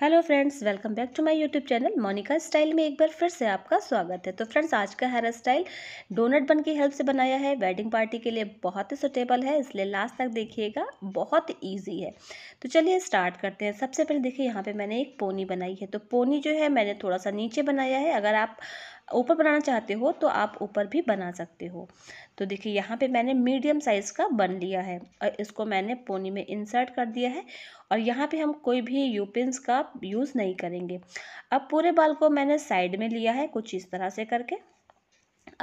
hello friends welcome back to my YouTube channel Monika style में एक बार फिर से आपका स्वागत है तो फ्रेंड्स आज का हेयर स्टाइल डोनट बन की हेल्प से बनाया है वेडिंग पार्टी के लिए बहुत ही सुटेबल है इसलिए लास्ट तक देखिएगा बहुत इजी है तो चलिए स्टार्ट करते हैं सबसे पहले देखिए यहाँ पे मैंने एक पोनी बनाई है तो पोनी जो है मैंने थोड़ा सा नीचे बनाया है अगर आप ऊपर बनाना चाहते हो तो आप ऊपर भी बना सकते हो तो देखिए यहाँ पे मैंने मीडियम साइज़ का बन लिया है और इसको मैंने पोनी में इंसर्ट कर दिया है और यहाँ पे हम कोई भी यूपिन्स का यूज़ नहीं करेंगे अब पूरे बाल को मैंने साइड में लिया है कुछ इस तरह से करके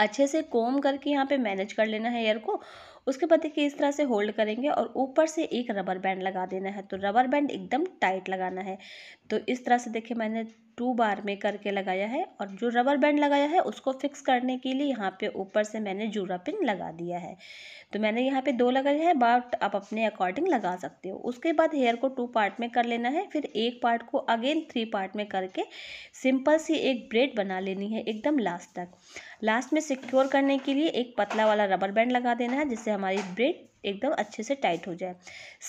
अच्छे से कोम करके यहाँ पे मैनेज कर लेना है हेयर को उसके बाद देखिए इस तरह से होल्ड करेंगे और ऊपर से एक रबर बैंड लगा देना है तो रबर बैंड एकदम टाइट लगाना है तो इस तरह से देखिए मैंने टू बार में करके लगाया है और जो रबर बैंड लगाया है उसको फिक्स करने के लिए यहाँ पे ऊपर से मैंने जूरा पिन लगा दिया है तो मैंने यहाँ पे दो लगाया है बट आप अपने अकॉर्डिंग लगा सकते हो उसके बाद हेयर को टू पार्ट में कर लेना है फिर एक पार्ट को अगेन थ्री पार्ट में करके सिंपल सी एक ब्रेड बना लेनी है एकदम लास्ट तक लास्ट में सिक्योर करने के लिए एक पतला वाला रबर बैंड लगा देना है जिससे हमारी ब्रेड एकदम अच्छे से टाइट हो जाए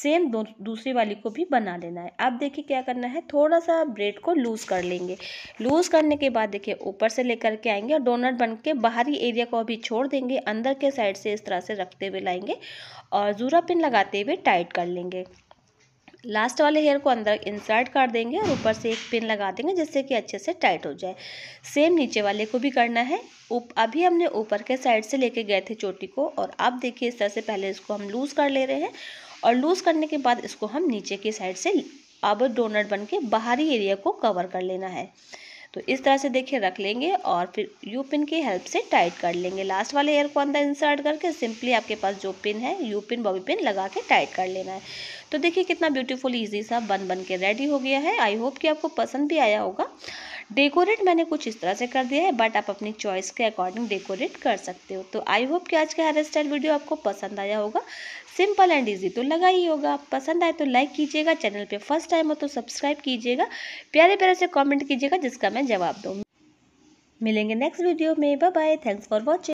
सेम दो दूसरी वाली को भी बना लेना है अब देखिए क्या करना है थोड़ा सा ब्रेड को लूज़ कर लेंगे लूज़ करने के बाद देखिए ऊपर से लेकर के आएंगे और डोनट बन के बाहरी एरिया को अभी छोड़ देंगे अंदर के साइड से इस तरह से रखते हुए लाएंगे और जूरा पिन लगाते हुए टाइट कर लेंगे लास्ट वाले हेयर को अंदर इंसर्ट कर देंगे और ऊपर से एक पिन लगा देंगे जिससे कि अच्छे से टाइट हो जाए सेम नीचे वाले को भी करना है उप, अभी हमने ऊपर के साइड से लेके गए थे चोटी को और आप देखिए इस तरह से पहले इसको हम लूज़ कर ले रहे हैं और लूज़ करने के बाद इसको हम नीचे के साइड से अब डोनट बन के बाहरी एरिया को कवर कर लेना है तो इस तरह से देखिए रख लेंगे और फिर यू पिन की हेल्प से टाइट कर लेंगे लास्ट वाले एयर को अंदर इंसर्ट करके सिंपली आपके पास जो पिन है यू पिन बॉबी पिन लगा के टाइट कर लेना है तो देखिए कितना ब्यूटीफुल ईजी सा बन बन के रेडी हो गया है आई होप कि आपको पसंद भी आया होगा डेकोरेट मैंने कुछ इस तरह से कर दिया है बट आप अपनी चॉइस के अकॉर्डिंग डेकोरेट कर सकते हो तो आई होप कि आज का हेयर स्टाइल वीडियो आपको पसंद आया होगा सिंपल एंड इजी तो लगा ही होगा पसंद आए तो लाइक कीजिएगा चैनल पे फर्स्ट टाइम हो तो सब्सक्राइब कीजिएगा प्यारे प्यारे से कॉमेंट कीजिएगा जिसका मैं जवाब दूँ मिलेंगे नेक्स्ट वीडियो में bye bye thanks for watching